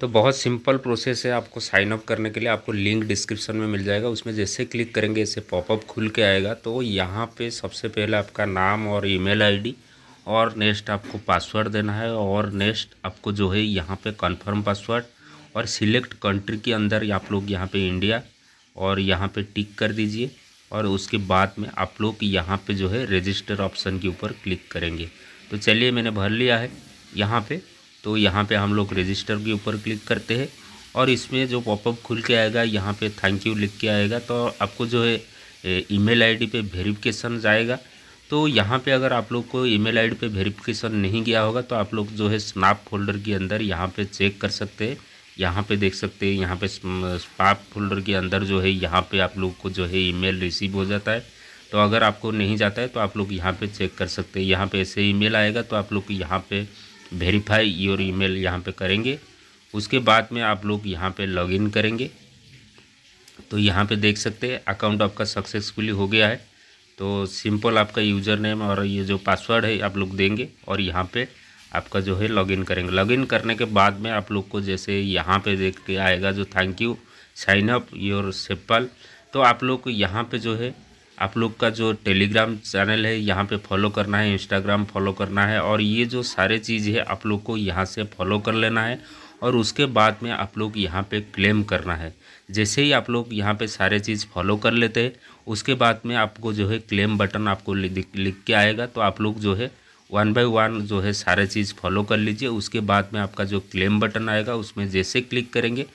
तो बहुत simple process है आपको साइन अप करने के लिए आपको लिंक डिस्क्रिप्शन में मिल जाएगा उसमें जैसे क्लिक करेंगे ऐसे पॉपअप खुल के आएगा तो यहाँ पे सबसे पहले आपका नाम और ईमेल आईडी और नेक्स्ट आपको पासवर्ड देना है और नेक्स्ट आपको जो है यहाँ पे कंफर्म पासवर्ड और सिलेक्ट कंट्री के अंदर आप लोग यहाँ पर इंडिया और यहाँ पर टिक कर दीजिए और उसके बाद में आप लोग यहाँ पर जो है रजिस्टर ऑप्शन के ऊपर क्लिक करेंगे तो चलिए मैंने भर लिया है यहाँ पर तो यहाँ पे हम लोग रजिस्टर के ऊपर क्लिक करते हैं और इसमें जो पॉपअप खुल के आएगा यहाँ पे थैंक यू लिख के आएगा तो आपको जो है ईमेल आईडी पे वेरिफिकेशन जाएगा तो यहाँ पे अगर आप लोग को ईमेल आईडी पे वेरिफिकेशन नहीं गया होगा तो आप लोग जो है स्नैप फोल्डर के अंदर यहाँ पे चेक कर सकते हैं यहाँ पे देख सकते हैं यहाँ पे स्नैप फोल्डर के अंदर जो है यहाँ पे आप लोग को जो है मेल रिसीव हो जाता है तो अगर आपको नहीं जाता है तो आप लोग यहाँ पे चेक कर सकते हैं यहाँ पे ऐसे ईमेल आएगा तो आप लोग यहाँ पे वेरीफाई योर ईमेल यहाँ पे करेंगे उसके बाद में आप लोग यहाँ पे लॉगिन करेंगे तो यहाँ पे देख सकते हैं अकाउंट आपका सक्सेसफुली हो गया है तो सिंपल आपका यूज़र नेम और ये जो पासवर्ड है आप लोग देंगे और यहाँ पे आपका जो है लॉगिन करेंगे लॉगिन करने के बाद में आप लोग को जैसे यहाँ पे देख के आएगा जो thank you sign up your simple तो आप लोग को यहाँ पे जो है आप लोग का जो टेलीग्राम चैनल है यहाँ पे फॉलो करना है इंस्टाग्राम फॉलो करना है और ये जो सारे चीज़ है आप लोग को यहाँ से फॉलो कर लेना है और उसके बाद में आप लोग यहाँ पे क्लेम करना है जैसे ही आप लोग यहाँ पे सारे चीज़ फॉलो कर लेते हैं उसके बाद में आपको जो है क्लेम बटन आपको लिख के आएगा तो आप लोग जो है वन बाय वन जो है सारे चीज़ फॉलो कर लीजिए उसके बाद में आपका जो क्लेम बटन आएगा उसमें जैसे क्लिक करेंगे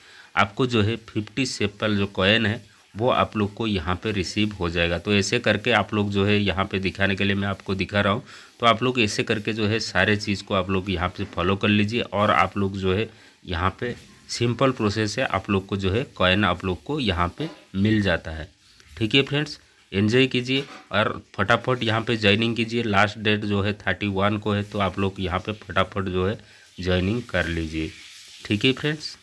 आपको जो है फिफ्टी सेपल जो कॉइन है वो आप लोग को यहाँ पे रिसीव हो जाएगा तो ऐसे करके आप लोग जो है यहाँ पे दिखाने के लिए मैं आपको दिखा रहा हूँ तो आप लोग ऐसे करके जो है सारे चीज़ को आप लोग यहाँ पे फॉलो कर लीजिए और आप लोग जो है यहाँ पे सिंपल प्रोसेस है आप लोग को जो है कॉइन आप लोग को यहाँ पे मिल जाता है ठीक है फ्रेंड्स एन्जॉय कीजिए और फटाफट यहाँ पर ज्वाइनिंग कीजिए लास्ट डेट जो है थर्टी वन को है तो आप लोग यहाँ पर फटाफट जो है ज्वाइनिंग कर लीजिए ठीक है फ्रेंड्स